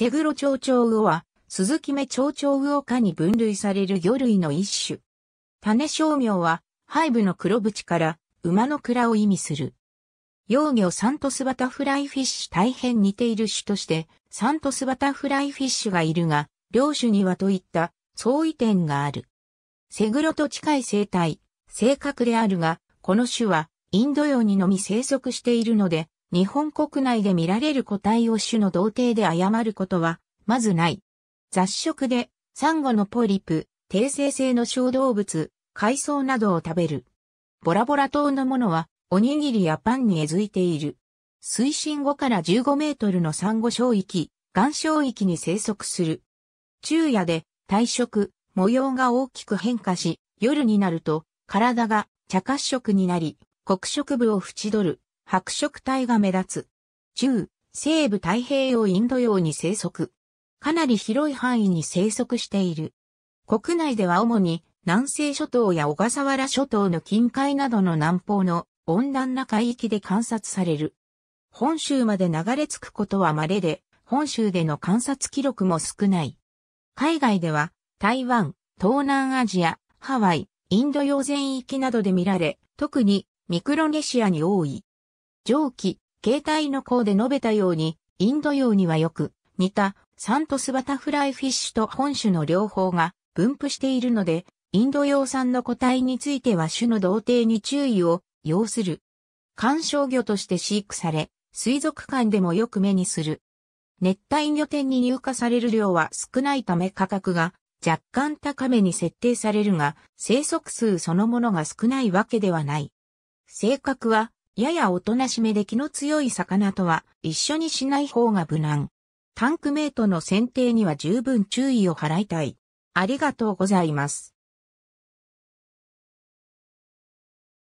セグロ蝶ョ魚は、スズ目メ蝶ウ魚科に分類される魚類の一種。種商業は、背部の黒縁から、馬の蔵を意味する。幼魚サントスバタフライフィッシュ大変似ている種として、サントスバタフライフィッシュがいるが、両種にはといった相違点がある。セグロと近い生態、性格であるが、この種はインド洋にのみ生息しているので、日本国内で見られる個体を種の童貞で誤ることは、まずない。雑食で、サンゴのポリプ、定性性の小動物、海藻などを食べる。ボラボラ島のものは、おにぎりやパンにえずいている。水深5から15メートルのサンゴ礁域、岩礁域に生息する。昼夜で、体色、模様が大きく変化し、夜になると、体が茶褐色になり、黒色部を縁取る。白色体が目立つ。中、西部太平洋インド洋に生息。かなり広い範囲に生息している。国内では主に南西諸島や小笠原諸島の近海などの南方の温暖な海域で観察される。本州まで流れ着くことは稀で、本州での観察記録も少ない。海外では、台湾、東南アジア、ハワイ、インド洋全域などで見られ、特にミクロネシアに多い。上記、形態の項で述べたように、インド洋にはよく似たサントスバタフライフィッシュと本種の両方が分布しているので、インド洋産の個体については種の同定に注意を要する。観賞魚として飼育され、水族館でもよく目にする。熱帯魚店に入荷される量は少ないため価格が若干高めに設定されるが、生息数そのものが少ないわけではない。性格はややおとなしめで気の強い魚とは一緒にしない方が無難。タンクメイトの選定には十分注意を払いたい。ありがとうございます。